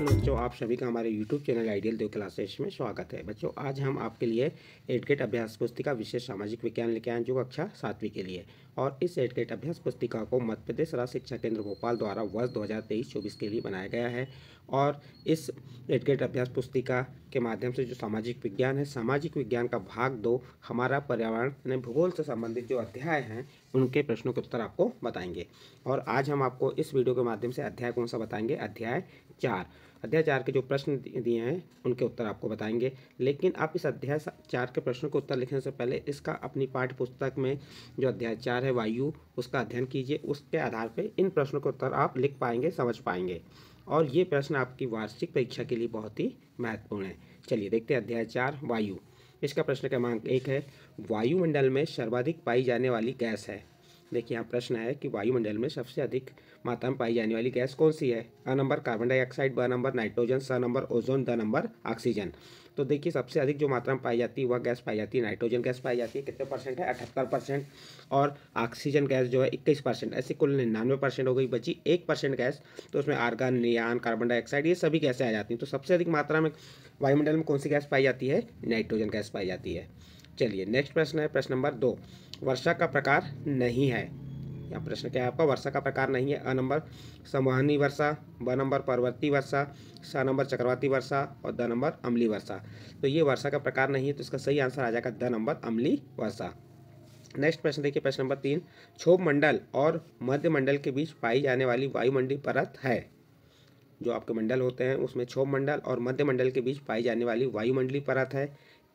बच्चों आप सभी का हमारे YouTube channel Ideal Dev Classes में स्वागत है बच्चों आज हम आपके लिए एडगेट अभ्यास पुस्तिका विशेष सामाजिक विज्ञान लेके आए जो कक्षा सातवीं के लिए और इस गेट अभ्यास पुस्तिका को मध्य प्रदेश राज्य शिक्षा केंद्र भोपाल द्वारा वर्ष तेईस चौबीस के लिए बनाया गया है और इस गेट अभ्यास पुस्तिका के माध्यम से जो सामाजिक विज्ञान है सामाजिक विज्ञान का भाग दो हमारा पर्यावरण यानी भूगोल से संबंधित जो अध्याय हैं उनके प्रश्नों के उत्तर आपको बताएंगे और आज हम आपको इस वीडियो के माध्यम से अध्याय कौन सा बताएंगे अध्याय चार अध्याय चार के जो प्रश्न दिए हैं उनके उत्तर आपको बताएंगे लेकिन आप इस अध्याय चार के प्रश्नों के उत्तर लिखने से पहले इसका अपनी पाठ्य पुस्तक में जो अध्याय चार उत्तर है वायु उसका अध्ययन कीजिए उसके आधार पर इन प्रश्नों के उत्तर आप लिख पाएंगे समझ पाएंगे और ये प्रश्न आपकी वार्षिक परीक्षा के लिए बहुत ही महत्वपूर्ण है चलिए देखते हैं अध्याय चार वायु इसका प्रश्न क्रमांक एक है वायुमंडल में सर्वाधिक पाई जाने वाली गैस है देखिए यहाँ प्रश्न है कि वायुमंडल में सबसे अधिक मात्रा में पाई जाने वाली गैस कौन सी है अ नंबर कार्बन डाइऑक्साइड ब नंबर नाइट्रोजन स नंबर ओजोन द नंबर ऑक्सीजन तो देखिए सबसे अधिक जो मात्रा में पाई जाती है वह गैस पाई जाती है नाइट्रोजन गैस पाई जाती है कितने परसेंट है अठहत्तर परसेंट और ऑक्सीजन गैस जो है इक्कीस परसेंट ऐसे कुल निन्यानवे परसेंट हो गई बची एक परसेंट गैस तो उसमें आर्गन नियान कार्बन डाइऑक्साइड ये सभी गैसें आ जाती हैं तो सबसे अधिक मात्रा में वायुमंडल में कौन सी गैस पाई जाती है नाइट्रोजन गैस पाई जाती है चलिए नेक्स्ट प्रश्न है प्रश्न नंबर दो वर्षा का प्रकार नहीं है यहाँ प्रश्न क्या है आपका वर्षा का प्रकार नहीं है अ नंबर समूहनी वर्षा ब नंबर पर्वतीय वर्षा स नंबर चक्रवाती वर्षा और द नंबर अमली वर्षा तो ये वर्षा का प्रकार नहीं है तो इसका सही आंसर आ जाएगा द नंबर अमली वर्षा नेक्स्ट प्रश्न देखिए प्रश्न नंबर तीन क्षोभ मंडल और मध्य मंडल के बीच पाई जाने वाली वायुमंडलीय परत है जो आपके मंडल होते हैं उसमें क्षोभ मंडल और मध्य मंडल के बीच पाई जाने वाली वायुमंडलीय परत है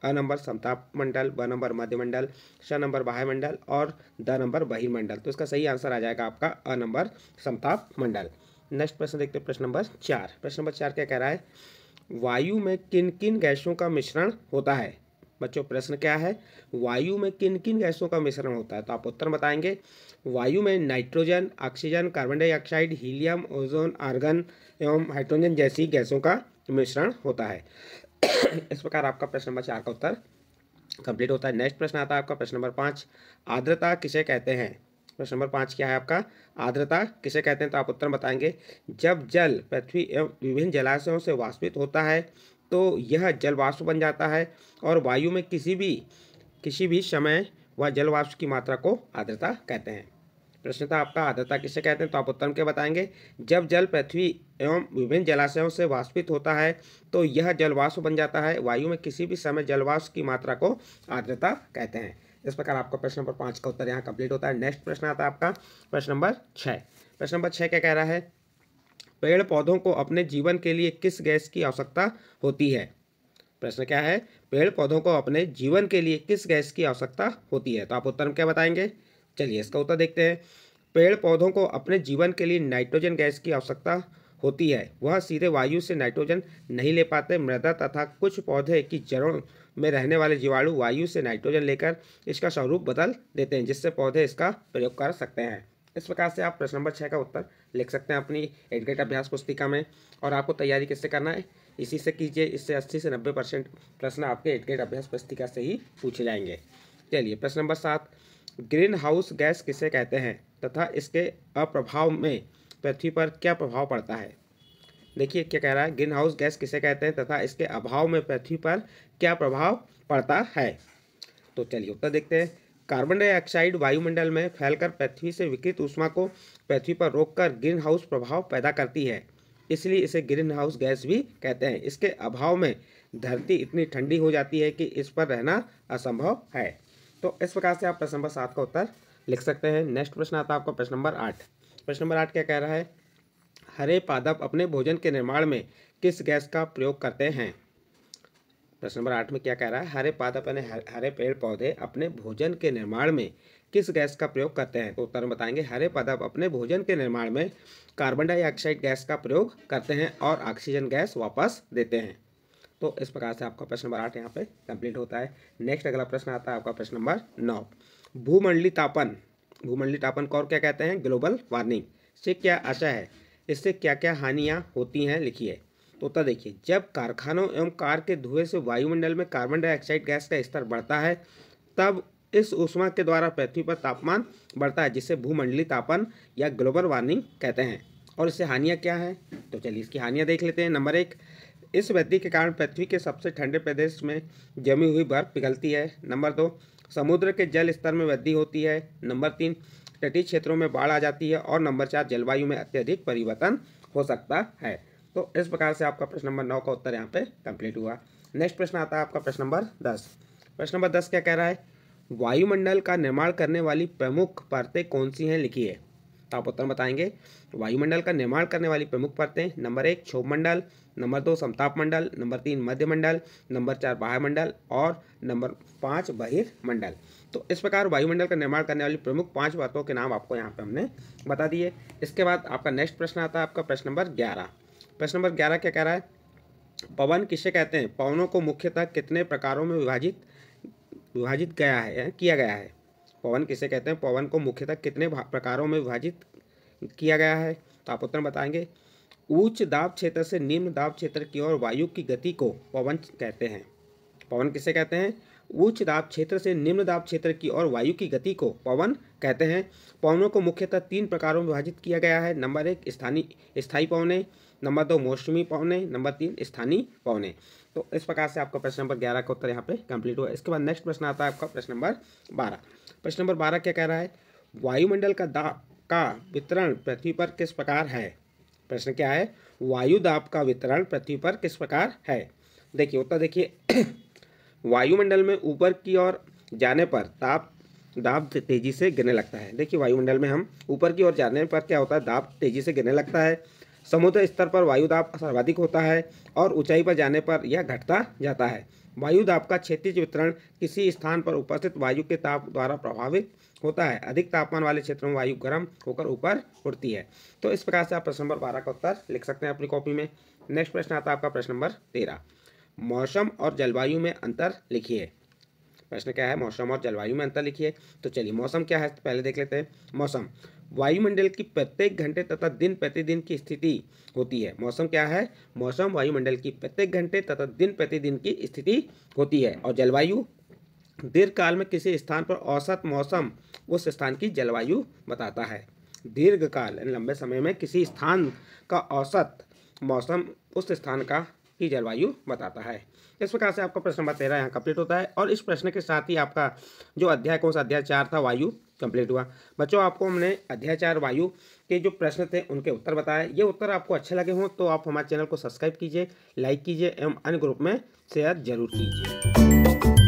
अ नंबर समताप मंडल व नंबर मध्य मंडल छ नंबर बाह्य मंडल और द नंबर बहिर्मंडल तो इसका सही आंसर आ जाएगा आपका अ नंबर समताप मंडल नेक्स्ट प्रश्न देखते हैं प्रश्न नंबर चार प्रश्न नंबर चार क्या कह रहा है वायु में किन किन गैसों का मिश्रण होता है बच्चों प्रश्न क्या है वायु में किन किन गैसों का मिश्रण होता है तो आप उत्तर बताएंगे वायु में nitrogen oxygen carbon dioxide helium ozone argon एवं हाइड्रोजन जैसी गैसों का मिश्रण होता है इस प्रकार आपका प्रश्न नंबर चार का उत्तर कंप्लीट होता है नेक्स्ट प्रश्न आता है आपका प्रश्न नंबर पाँच आर्द्रता किसे कहते हैं प्रश्न नंबर पाँच क्या है आपका आर्द्रता किसे कहते हैं तो आप उत्तर बताएंगे जब जल पृथ्वी एवं विभिन्न जलाशयों से वाष्पित होता है तो यह जल वाष्प बन जाता है और वायु में किसी भी किसी भी समय वह वा जल वाष्प की मात्रा को आर्द्रता कहते हैं प्रश्न था आपका आर्द्रता किसे कहते हैं तो आप उत्तर के बताएंगे जब जल पृथ्वी एवं विभिन्न जलाशयों से वाष्पित होता है तो यह जलवाष्प बन जाता है वायु में किसी भी समय जलवाष्प की मात्रा को आर्द्रता कहते हैं इस प्रकार आपका प्रश्न नंबर पाँच का उत्तर यहाँ कंप्लीट होता है नेक्स्ट प्रश्न आता है आपका प्रश्न नंबर छः प्रश्न नंबर छः क्या कह रहा है पेड़ पौधों को अपने जीवन के लिए किस गैस की आवश्यकता होती है प्रश्न क्या है पेड़ पौधों को अपने जीवन के लिए किस गैस की आवश्यकता होती है तो आप उत्तर में क्या बताएंगे चलिए इसका उत्तर देखते हैं पेड़ पौधों को अपने जीवन के लिए नाइट्रोजन गैस की आवश्यकता होती है वह सीधे वायु से नाइट्रोजन नहीं ले पाते मृदा तथा कुछ पौधे की जड़ों में रहने वाले जीवाणु वायु से नाइट्रोजन लेकर इसका स्वरूप बदल देते हैं जिससे पौधे इसका प्रयोग कर सकते हैं इस प्रकार से आप प्रश्न नंबर छः का उत्तर लिख सकते हैं अपनी एडग्रेट अभ्यास पुस्तिका में और आपको तैयारी किससे करना है इसी से कीजिए इससे अस्सी से नब्बे परसेंट प्रश्न आपके एडग्रेट अभ्यास पुस्तिका से ही पूछे जाएंगे चलिए प्रश्न नंबर सात ग्रीन हाउस गैस किसे कहते हैं तथा इसके अप्रभाव में पृथ्वी पर क्या प्रभाव पड़ता है देखिए क्या कह रहा है ग्रीन हाउस गैस किसे कहते हैं तथा इसके अभाव में पृथ्वी पर क्या प्रभाव पड़ता है तो चलिए उत्तर देखते हैं कार्बन डाइऑक्साइड वायुमंडल में फैलकर पृथ्वी से विकृत ऊष्मा को पृथ्वी पर रोककर ग्रीन हाउस प्रभाव पैदा करती है इसलिए इसे ग्रीन हाउस गैस भी कहते हैं इसके अभाव में धरती इतनी ठंडी हो जाती है कि इस पर रहना असंभव है तो इस प्रकार से आप प्रश्न नंबर सात का उत्तर लिख सकते हैं नेक्स्ट प्रश्न आता है आपका प्रश्न नंबर आठ प्रश्न नंबर आठ क्या कह रहा है हरे पादप अपने भोजन के निर्माण में किस गैस का प्रयोग करते हैं प्रश्न नंबर आठ में क्या कह रहा है हरे पादप यानी हरे पेड़ पौधे अपने भोजन के निर्माण में किस गैस का प्रयोग करते हैं तो उत्तर में बताएंगे हरे पादप अपने भोजन के निर्माण में कार्बन डाइऑक्साइड गैस का प्रयोग करते हैं और ऑक्सीजन गैस वापस देते हैं तो इस प्रकार से आपका प्रश्न नंबर आठ यहाँ पे कंप्लीट होता है नेक्स्ट अगला प्रश्न आता है आपका प्रश्न नंबर नौ भूमंडली तापन भूमंडली तापन को और क्या कहते हैं ग्लोबल वार्मिंग से क्या आशा है इससे क्या क्या हानियाँ होती हैं लिखिए तो उत्तर देखिए जब कारखानों एवं कार के धुएं से वायुमंडल में कार्बन डाइऑक्साइड गैस का स्तर बढ़ता है तब इस ऊष्मा के द्वारा पृथ्वी पर तापमान बढ़ता है जिसे भूमंडली तापन या ग्लोबल वार्मिंग कहते हैं और इससे हानियाँ क्या हैं तो चलिए इसकी हानियाँ देख लेते हैं नंबर एक इस वृद्धि के कारण पृथ्वी के सबसे ठंडे प्रदेश में जमी हुई बर्फ पिघलती है नंबर दो समुद्र के जल स्तर में वृद्धि होती है नंबर तीन तटीय क्षेत्रों में बाढ़ आ जाती है और नंबर चार जलवायु में अत्यधिक परिवर्तन हो सकता है तो इस प्रकार से आपका प्रश्न नंबर नौ का उत्तर यहाँ पे कंप्लीट हुआ नेक्स्ट प्रश्न आता है आपका प्रश्न नंबर दस प्रश्न नंबर दस क्या कह रहा है वायुमंडल का निर्माण करने वाली प्रमुख परतें कौन सी हैं लिखी है। तापोत्तर बताएंगे वायुमंडल का निर्माण करने वाली प्रमुख परतें नंबर एक क्षोभ मंडल नंबर दो समताप मंडल नंबर तीन मध्य मंडल नंबर चार बाह्य मंडल और नंबर पाँच बहिर्मंडल तो इस प्रकार वायुमंडल का निर्माण करने वाली प्रमुख पांच बातों के नाम आपको यहाँ पे हमने बता दिए इसके बाद आपका नेक्स्ट प्रश्न आता है आपका प्रश्न नंबर ग्यारह प्रश्न नंबर ग्यारह क्या कह रहा है पवन किसे कहते हैं पवनों को मुख्यतः कितने प्रकारों में विभाजित विभाजित गया है किया गया है पवन किसे कहते हैं पवन को मुख्यतः कितने प्रकारों में विभाजित किया गया है तो आप उत्तर बताएंगे उच्च दाब क्षेत्र से निम्न दाब क्षेत्र की ओर वायु की गति को पवन कहते हैं पवन किसे कहते हैं उच्च दाब क्षेत्र से निम्न दाब क्षेत्र की ओर वायु की गति को पवन कहते हैं पवनों को मुख्यतः तीन प्रकारों में विभाजित किया गया है नंबर एक स्थानीय स्थायी पवने नंबर दो मौसमी पवने नंबर तीन स्थानीय पवने तो इस प्रकार से आपका प्रश्न नंबर ग्यारह का उत्तर यहाँ पे कंप्लीट हुआ इसके बाद नेक्स्ट प्रश्न आता है आपका प्रश्न नंबर बारह प्रश्न नंबर बारह क्या कह रहा है वायुमंडल का दाप का वितरण पृथ्वी पर किस प्रकार है प्रश्न क्या है वायु दाब का वितरण पृथ्वी पर किस प्रकार है देखिए उत्तर देखिए वायुमंडल में ऊपर की ओर जाने पर ताप दाब तेज़ी से गिरने लगता है देखिए वायुमंडल में हम ऊपर की ओर जाने पर क्या होता है दाब तेज़ी से गिरने लगता है समुद्र स्तर पर वायुदाब सर्वाधिक होता है और ऊंचाई पर जाने पर यह घटता जाता है वायुदाब का क्षेत्रीय वितरण किसी स्थान पर उपस्थित वायु के ताप द्वारा प्रभावित होता है अधिक तापमान वाले क्षेत्रों में वायु गर्म होकर ऊपर उड़ती है तो इस प्रकार से आप प्रश्न नंबर बारह का उत्तर लिख सकते हैं अपनी कॉपी में नेक्स्ट प्रश्न आता है आपका प्रश्न नंबर तेरह मौसम और जलवायु में अंतर लिखिए प्रश्न क्या है मौसम और जलवायु में अंतर लिखिए तो चलिए मौसम क्या है पहले देख लेते हैं मौसम वायुमंडल की प्रत्येक घंटे तथा दिन प्रतिदिन की स्थिति होती है मौसम क्या है मौसम वायुमंडल की प्रत्येक घंटे तथा दिन प्रतिदिन की स्थिति होती है और जलवायु दीर्घकाल में किसी स्थान पर औसत मौसम उस स्थान की जलवायु बताता है दीर्घकाल लंबे समय में किसी स्थान का औसत मौसम उस स्थान का की जलवायु बताता है इस प्रकार से आपका प्रश्न नंबर तेरह यहाँ कंप्लीट होता है और इस प्रश्न के साथ ही आपका जो अध्याय कौन सा अध्याय चार था वायु कंप्लीट हुआ बच्चों आपको हमने अध्याय चार वायु के जो प्रश्न थे उनके उत्तर बताए ये उत्तर आपको अच्छे लगे हों तो आप हमारे चैनल को सब्सक्राइब कीजिए लाइक कीजिए एवं अन्य ग्रुप में शेयर जरूर कीजिए